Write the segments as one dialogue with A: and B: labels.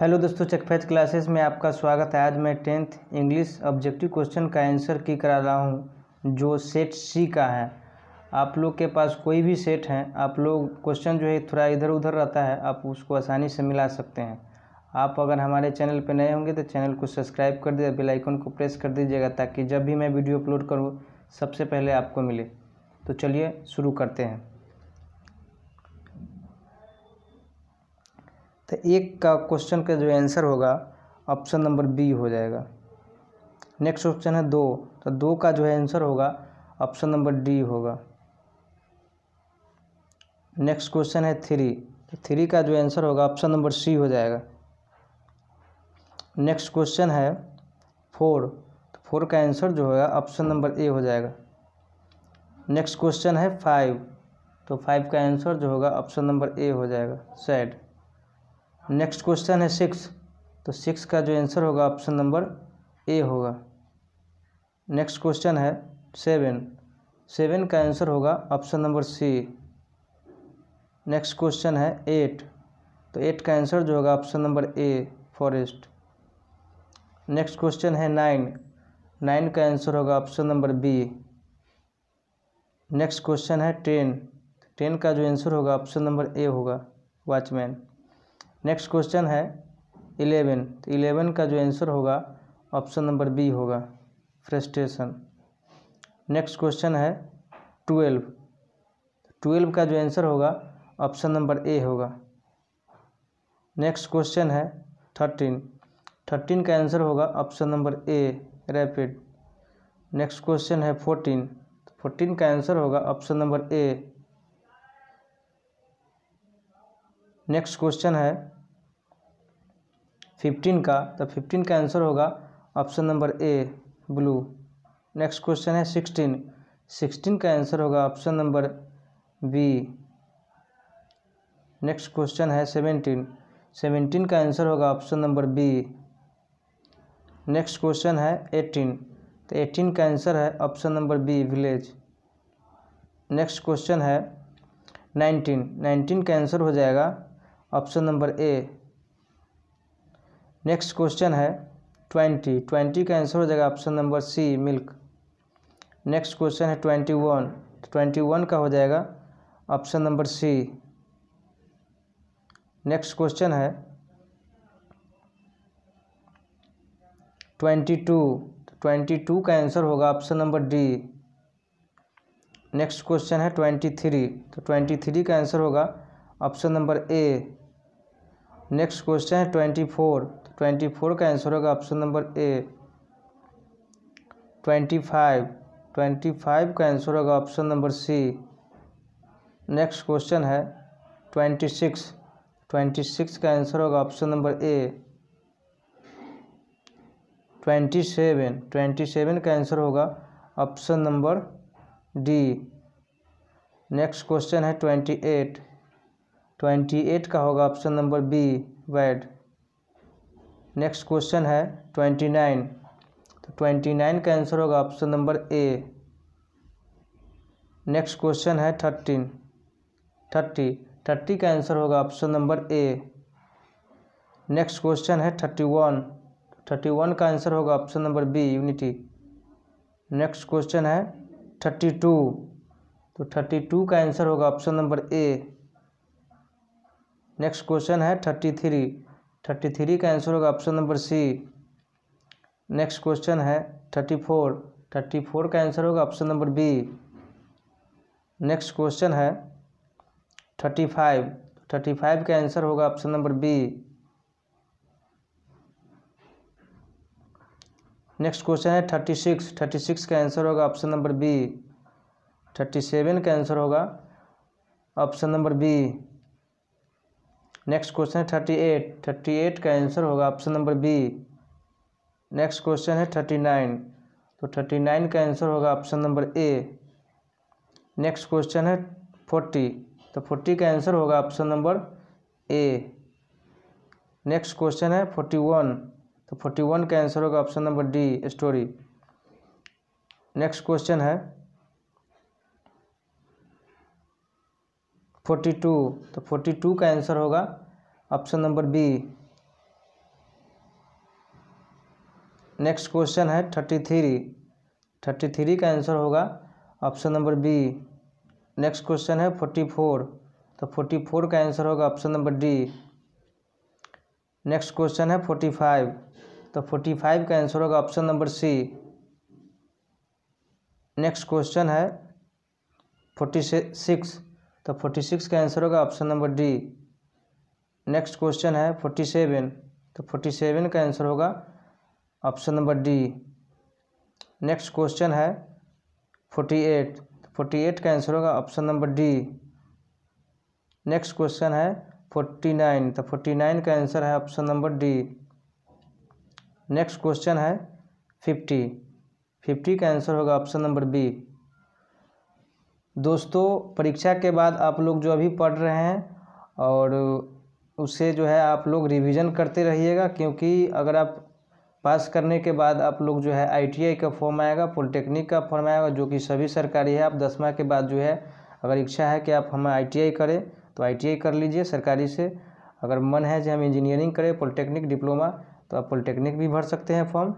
A: hello दोस्तों चकफेज classes में आपका स्वागत है आज मैं टेंथ इंग्लिश ऑब्जेक्टिव क्वेश्चन का आंसर की करा रहा हूँ जो सेट सी का है आप लोग के पास कोई भी सेट है आप लोग क्वेश्चन जो है थोड़ा इधर उधर रहता है आप उसको आसानी से मिला सकते हैं आप अगर हमारे चैनल पर नए होंगे तो चैनल को सब्सक्राइब कर दिया बिलाइकन को प्रेस कर दीजिएगा ताकि जब भी मैं वीडियो अपलोड करूँ सबसे पहले आपको मिले तो चलिए शुरू करते हैं तो एक का क्वेश्चन का जो आंसर होगा ऑप्शन नंबर बी हो जाएगा नेक्स्ट ऑप्शन है दो तो दो का जो है आंसर होगा ऑप्शन नंबर डी होगा नेक्स्ट क्वेश्चन है थ्री तो थ्री का जो आंसर होगा ऑप्शन नंबर सी हो जाएगा नेक्स्ट क्वेश्चन है फोर तो फोर का आंसर जो होगा ऑप्शन नंबर ए हो जाएगा नेक्स्ट क्वेश्चन है फाइव तो फाइव का आंसर जो होगा ऑप्शन नंबर ए हो जाएगा सेड नेक्स्ट क्वेश्चन है सिक्स तो सिक्स का जो आंसर होगा ऑप्शन नंबर ए होगा नेक्स्ट क्वेश्चन है सेवन सेवन का आंसर होगा option number C next question है एट तो एट का आंसर जो होगा option number A forest next question है नाइन नाइन का आंसर होगा option number B next question है टेन टेन का जो आंसर होगा ऑप्शन नंबर ए होगा वॉचमैन नेक्स्ट क्वेश्चन है इलेवन तो इलेवन का जो आंसर होगा ऑप्शन नंबर बी होगा फ्रस्ट्रेशन नेक्स्ट क्वेश्चन है ट्वेल्व ट्वेल्व का जो आंसर होगा ऑप्शन नंबर ए होगा नेक्स्ट क्वेश्चन है थर्टीन थर्टीन का आंसर होगा option number A rapid next question है फोर्टीन फोर्टीन का आंसर होगा option number A next question है फिफ्टीन का तो फिफ्टीन का आंसर होगा option number A blue next question है सिक्सटीन सिक्सटीन का आंसर होगा option number B next question है सेवेंटीन सेवेंटीन का आंसर होगा option number B next question है एटीन तो एटीन का आंसर है option number B village next question है नाइनटीन नाइनटीन का आंसर हो जाएगा option number A next question है ट्वेंटी ट्वेंटी का आंसर हो जाएगा option number C milk next question है ट्वेंटी वन ट्वेंटी वन का हो जाएगा option number C next question है ट्वेंटी टू ट्वेंटी टू का आंसर होगा option number D next question है ट्वेंटी थ्री तो ट्वेंटी थ्री का आंसर होगा option number A next question है ट्वेंटी फोर ट्वेंटी फोर का आंसर होगा option number A twenty five twenty five का आंसर होगा option number C next question है ट्वेंटी सिक्स ट्वेंटी सिक्स का आंसर होगा option number A twenty seven twenty seven का answer होगा option number D next question है twenty eight twenty eight का होगा option number B wad next question है twenty nine तो ट्वेंटी नाइन का आंसर होगा option number A next question है थर्टीन थर्टी थर्टी का आंसर होगा option number A next question है थर्टी वन थर्टी वन का आंसर होगा option number B unity next question है थर्टी टू तो थर्टी टू का आंसर होगा option number A next question है थर्टी थ्री थर्टी थ्री का आंसर होगा option number C next question है थर्टी फोर थर्टी फोर का आंसर होगा option number B next question है थर्टी फाइव थर्टी फाइव का आंसर होगा option number B next question है थर्टी सिक्स थर्टी सिक्स का आंसर होगा option number B thirty seven का आंसर होगा option number B next question है thirty eight thirty eight का आंसर होगा option number B next question है thirty nine तो थर्टी नाइन का आंसर होगा option number A next question है फोर्टी तो फोर्टी का आंसर होगा option number A next question है फोर्टी वन तो फोर्टी वन का आंसर होगा option number D story next question है फोर्टी टू तो फोर्टी टू का आंसर होगा option number B next question है थर्टी थ्री थर्टी थ्री का आंसर होगा option number B next question है फोर्टी फोर तो फोर्टी फोर का आंसर होगा option number D next question है फोर्टी फाइव तो फोर्टी फाइव का आंसर होगा option number C next question है फोर्टी सिक्स तो फोर्टी सिक्स का आंसर होगा option number D next question है फोर्टी सेवन तो फोर्टी सेवन का आंसर होगा option number D next question है फोर्टी एट फोर्टी एट का आंसर होगा option number D next question है फोर्टी नाइन तो फोर्टी नाइन का आंसर है option number D next question है फिफ्टी फिफ्टी का आंसर होगा ऑप्शन नंबर बी दोस्तों परीक्षा के बाद आप लोग जो अभी पढ़ रहे हैं और उसे जो है आप लोग रिवीजन करते रहिएगा क्योंकि अगर आप पास करने के बाद आप लोग जो है आईटीआई का फॉर्म आएगा पॉलिटेक्निक का फॉर्म आएगा जो कि सभी सरकारी है आप दसवा के बाद जो है अगर इच्छा है कि आप हम आईटीआई करें तो आईटीआई कर लीजिए सरकारी से अगर मन है जो हम इंजीनियरिंग करें पॉलिटेक्निक डिप्लोमा तो आप पॉलिटेक्निक भी भर सकते हैं फॉर्म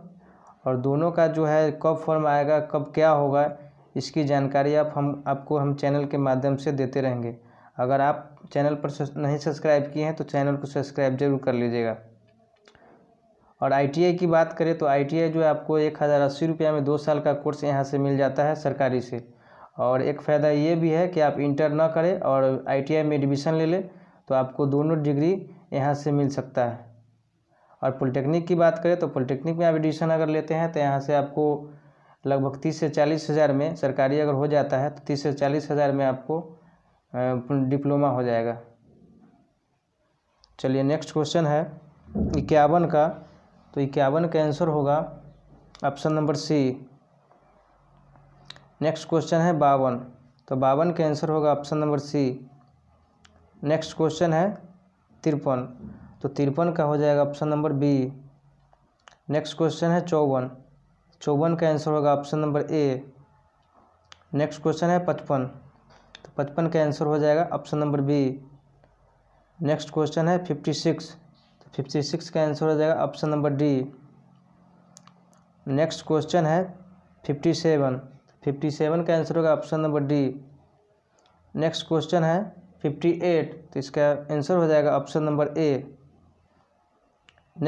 A: और दोनों का जो है कब फॉर्म आएगा कब क्या होगा इसकी जानकारी आप हम आपको हम चैनल के माध्यम से देते रहेंगे अगर आप चैनल पर नहीं सब्सक्राइब किए हैं तो चैनल को सब्सक्राइब जरूर कर लीजिएगा और आईटीआई की बात करें तो आईटीआई जो है आपको एक हज़ार अस्सी रुपये में दो साल का कोर्स यहाँ से मिल जाता है सरकारी से और एक फ़ायदा ये भी है कि आप इंटर ना करें और आईटीआई में एडमिशन ले लें तो आपको दोनों डिग्री यहाँ से मिल सकता है और पॉलिटेक्निक की बात करें तो पॉलिटेक्निक में आप एडमिशन अगर लेते हैं तो यहाँ से आपको लगभग तीस से चालीस हज़ार में सरकारी अगर हो जाता है तो तीस से चालीस हज़ार में आपको डिप्लोमा हो जाएगा चलिए नेक्स्ट क्वेश्चन है इक्यावन का तो इक्यावन का आंसर होगा option number C next question है बावन तो बावन का आंसर होगा option number C next question है तिरपन तो तिरपन का हो जाएगा option number B next question है चौवन चौवन का आंसर होगा option number A next question है पचपन तो पचपन का आंसर हो जाएगा option number B next question है फिफ्टी सिक्स तो फिफ्टी सिक्स का आंसर हो जाएगा option number D next question है फिफ्टी सेवन फिफ्टी सेवन का आंसर होगा option number D next question है फिफ्टी एट तो इसका आंसर हो जाएगा option number A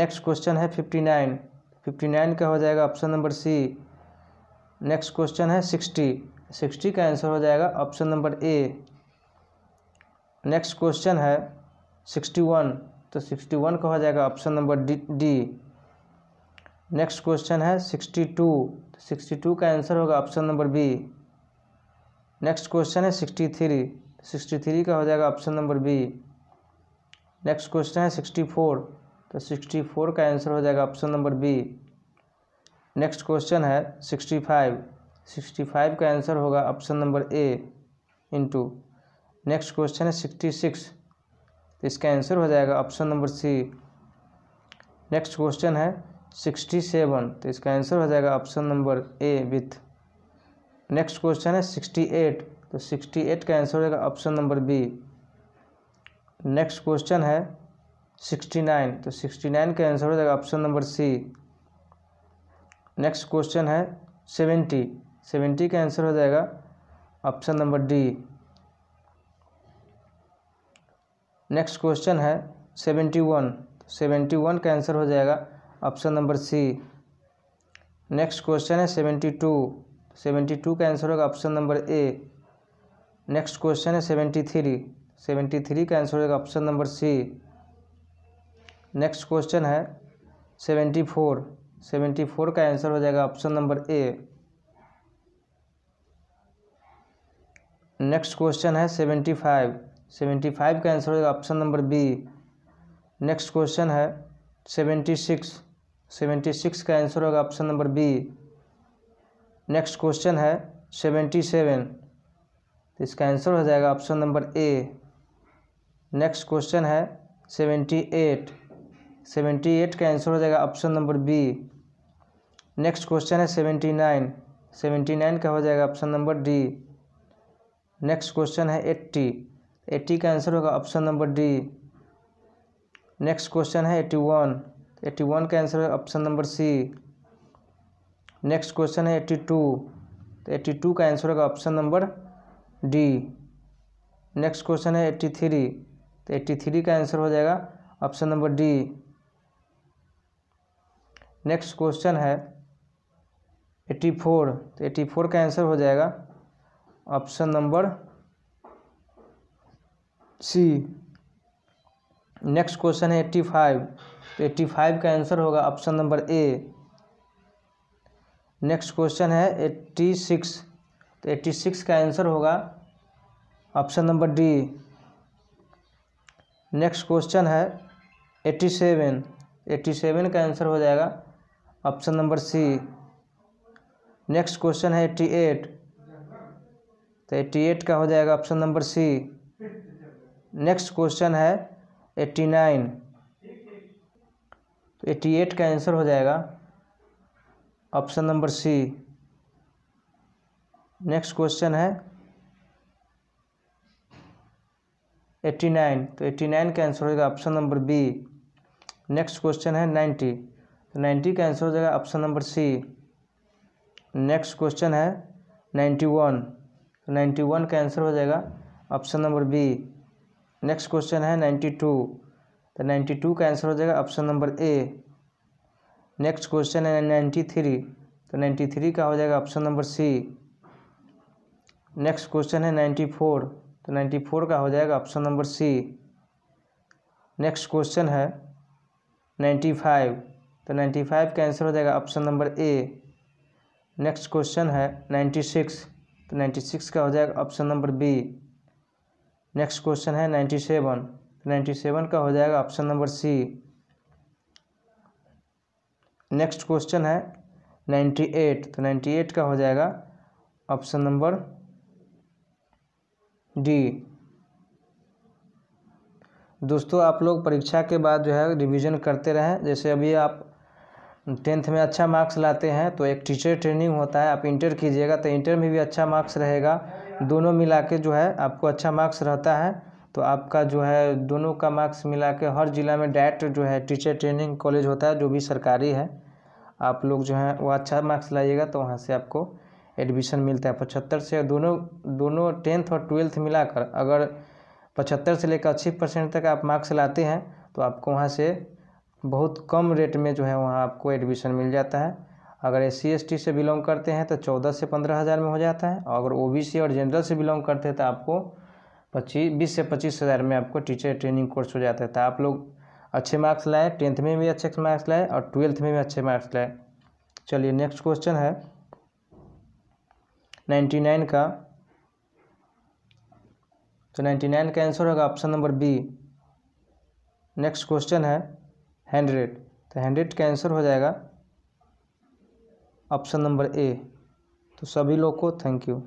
A: next question है फिफ्टी नाइन फिफ्टी नाइन का हो जाएगा option number C next question है सिक्सटी सिक्सटी का आंसर हो जाएगा option number A next question है सिक्सटी वन तो सिक्सटी वन का हो जाएगा option number D D next question है सिक्सटी टू तो सिक्सटी टू का आंसर होगा option number B next question है सिक्सटी थ्री तो सिक्सटी थ्री का हो जाएगा option number B next question है सिक्सटी फोर तो सिक्सटी फोर का आंसर हो जाएगा option number B next question है सिक्सटी फाइव सिक्सटी फाइव का आंसर होगा option number A two next question है सिक्सटी सिक्स तो इसका आंसर हो जाएगा option number C next question है सिक्सटी सेवन तो इसका आंसर हो जाएगा option number A with next question है सिक्सटी एट तो सिक्सटी एट का आंसर हो जाएगा option number B next question है सिक्सटी नाइन तो सिक्सटी नाइन का आंसर हो जाएगा option number C next question है सेवेंटी सेवेंटी का आंसर हो जाएगा option number D next question है सेवेंटी वन तो सेवेंटी वन का आंसर हो जाएगा option number C next question है सेवेंटी टू तो सेवेंटी टू का आंसर होगा option number A next question है सेवेंटी थ्री सेवेंटी थ्री का आंसर होगा option number C next question है सेवेंटी फोर सेवेंटी फोर का आंसर हो जाएगा option number A next question है सेवेंटी फाइव सेवेंटी फाइव का आंसर हो जाएगा option number B next question है सेवेंटी सिक्स सेवेंटी सिक्स का आंसर होगा option number B next question है सेवेंटी सेवन तो इसका आंसर हो जाएगा option number A next question है सेवेंटी एट सेवेंटी एट का आंसर हो जाएगा option number B next question है सेवेंटी नाइन सेवेंटी नाइन का हो जाएगा option number D next question है एट्टी एट्टी का आंसर होगा option number D next question है एट्टी वन एट्टी वन का आंसर है option number C next question है एट्टी टू तो एट्टी टू का आंसर होगा option number D next question है एट्टी थ्री तो एट्टी थ्री का आंसर हो जाएगा option number D next question है एट्टी फोर तो एट्टी फोर का आंसर हो जाएगा option number C next question है एट्टी फाइव तो एट्टी फाइव का आंसर होगा option number A next question है एट्टी सिक्स तो एट्टी सिक्स का आंसर होगा option number D next question है एट्टी सेवन एट्टी सेवन का आंसर हो जाएगा option number C next question है एट्टी एट तो एट्टी एट का हो जाएगा option number C next question है एट्टी नाइन तो एट्टी एट का आंसर हो जाएगा option number C next question है एट्टी नाइन तो एट्टी नाइन का आंसर होगा option number B next question है नाइन्टी तो नाइन्टी का आंसर हो जाएगा option number C next question है नाइन्टी वन तो नाइन्टी वन का आंसर हो जाएगा option number B next question है नाइन्टी टू तो नाइन्टी टू का आंसर हो जाएगा option number A next question है नाइन्टी थ्री तो नाइन्टी थ्री का हो जाएगा option number C next question है नाइन्टी फोर तो नाइन्टी फोर का हो जाएगा option number C next question है नाइन्टी फाइव तो नाइन्टी फाइव का आंसर हो जाएगा option number A next question है नाइन्टी सिक्स तो नाइन्टी सिक्स का हो जाएगा option number B next question है नाइन्टी सेवन तो नाइन्टी सेवन का हो जाएगा option number C next question है नाइन्टी एट तो नाइन्टी एट का हो जाएगा ऑप्शन नंबर डी दोस्तों आप लोग परीक्षा के बाद जो है रिवीजन करते रहें जैसे अभी आप टेंथ में अच्छा मार्क्स लाते हैं तो एक टीचर ट्रेनिंग होता है आप इंटर कीजिएगा तो इंटर में भी अच्छा मार्क्स रहेगा दोनों मिला के जो है आपको अच्छा मार्क्स रहता है तो आपका जो है दोनों का मार्क्स मिला के हर ज़िला में डायरेक्ट जो है टीचर ट्रेनिंग कॉलेज होता है जो भी सरकारी है आप लोग जो है वो अच्छा मार्क्स लाइएगा तो वहाँ से आपको एडमिशन मिलता है पचहत्तर से दोनों दोनों टेंथ और ट्वेल्थ मिलाकर अगर पचहत्तर से लेकर अस्सी परसेंट तक आप मार्क्स लाते हैं तो आपको वहाँ से बहुत कम रेट में जो है वहाँ आपको एडमिशन मिल जाता है अगर एस सी से बिलोंग करते हैं तो चौदह से पंद्रह हज़ार में हो जाता है अगर ओ और जनरल से बिलोंग करते हैं तो आपको पच्चीस बीस से पच्चीस हज़ार में आपको टीचर ट्रेनिंग कोर्स हो जाता है तो आप लोग अच्छे मार्क्स लाए टेंथ में भी अच्छे मार्क्स लाए और ट्वेल्थ में भी अच्छे मार्क्स लाए चलिए नेक्स्ट क्वेश्चन है नाइन्टी नाइन का तो नाइन्टी नाइन का आंसर होगा option number B next question है हंड्रेड तो हंड्रेड का आंसर हो जाएगा ऑप्शन नंबर ए तो सभी लोग को थैंक यू